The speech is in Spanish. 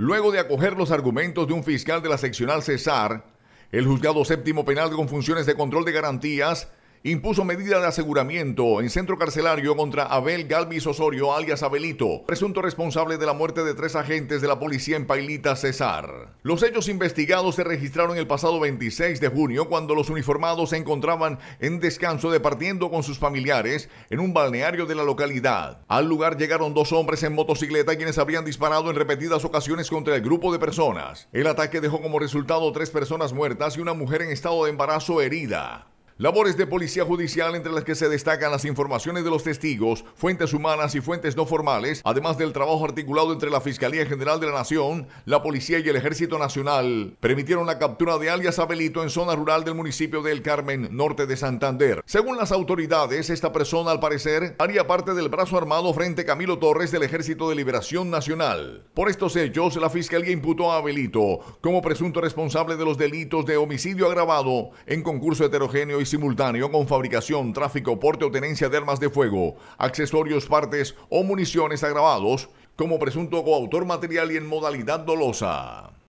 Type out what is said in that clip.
Luego de acoger los argumentos de un fiscal de la seccional Cesar, el juzgado séptimo penal con funciones de control de garantías impuso medida de aseguramiento en centro carcelario contra Abel Galvis Osorio, alias Abelito, presunto responsable de la muerte de tres agentes de la policía en Pailita, Cesar. Los hechos investigados se registraron el pasado 26 de junio cuando los uniformados se encontraban en descanso departiendo con sus familiares en un balneario de la localidad. Al lugar llegaron dos hombres en motocicleta quienes habían disparado en repetidas ocasiones contra el grupo de personas. El ataque dejó como resultado tres personas muertas y una mujer en estado de embarazo herida. Labores de policía judicial entre las que se destacan las informaciones de los testigos, fuentes humanas y fuentes no formales, además del trabajo articulado entre la Fiscalía General de la Nación, la Policía y el Ejército Nacional, permitieron la captura de alias Abelito en zona rural del municipio de El Carmen, norte de Santander. Según las autoridades, esta persona al parecer haría parte del brazo armado frente Camilo Torres del Ejército de Liberación Nacional. Por estos hechos, la Fiscalía imputó a Abelito como presunto responsable de los delitos de homicidio agravado en concurso heterogéneo y simultáneo con fabricación, tráfico, porte o tenencia de armas de fuego, accesorios, partes o municiones agravados como presunto coautor material y en modalidad dolosa.